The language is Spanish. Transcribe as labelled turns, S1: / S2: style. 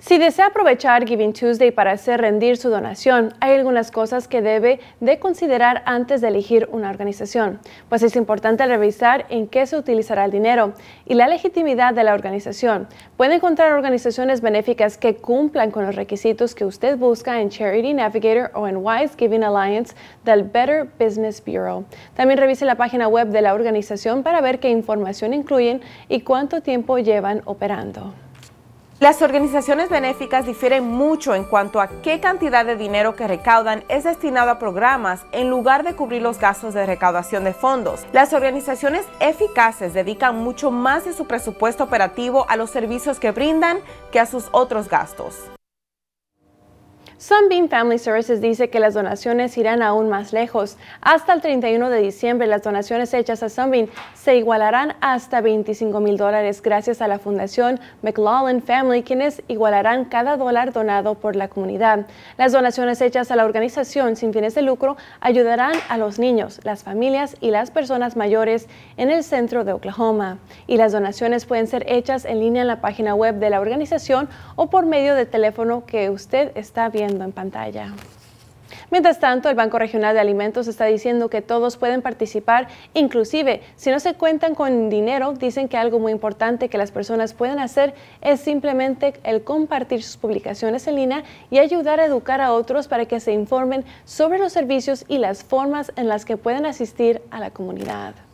S1: Si desea aprovechar Giving Tuesday para hacer rendir su donación, hay algunas cosas que debe de considerar antes de elegir una organización, pues es importante revisar en qué se utilizará el dinero y la legitimidad de la organización. Puede encontrar organizaciones benéficas que cumplan con los requisitos que usted busca en Charity Navigator o en Wise Giving Alliance del Better Business Bureau. También revise la página web de la organización para ver qué información incluyen y cuánto tiempo llevan operando.
S2: Las organizaciones benéficas difieren mucho en cuanto a qué cantidad de dinero que recaudan es destinado a programas en lugar de cubrir los gastos de recaudación de fondos. Las organizaciones eficaces dedican mucho más de su presupuesto operativo a los servicios que brindan que a sus otros gastos. Sunbeam
S1: Family Services dice que las donaciones irán aún más lejos. Hasta el 31 de diciembre, las donaciones hechas a Sunbeam se igualarán hasta 25 mil dólares gracias a la Fundación McLaughlin Family, quienes igualarán cada dólar donado por la comunidad. Las donaciones hechas a la organización sin fines de lucro ayudarán a los niños, las familias y las personas mayores en el centro de Oklahoma. Y las donaciones pueden ser hechas en línea en la página web de la organización o por medio de teléfono que usted está viendo en pantalla. Mientras tanto, el Banco Regional de Alimentos está diciendo que todos pueden participar, inclusive si no se cuentan con dinero, dicen que algo muy importante que las personas pueden hacer es simplemente el compartir sus publicaciones en línea y ayudar a educar a otros para que se informen sobre los servicios y las formas en las que pueden asistir a la comunidad.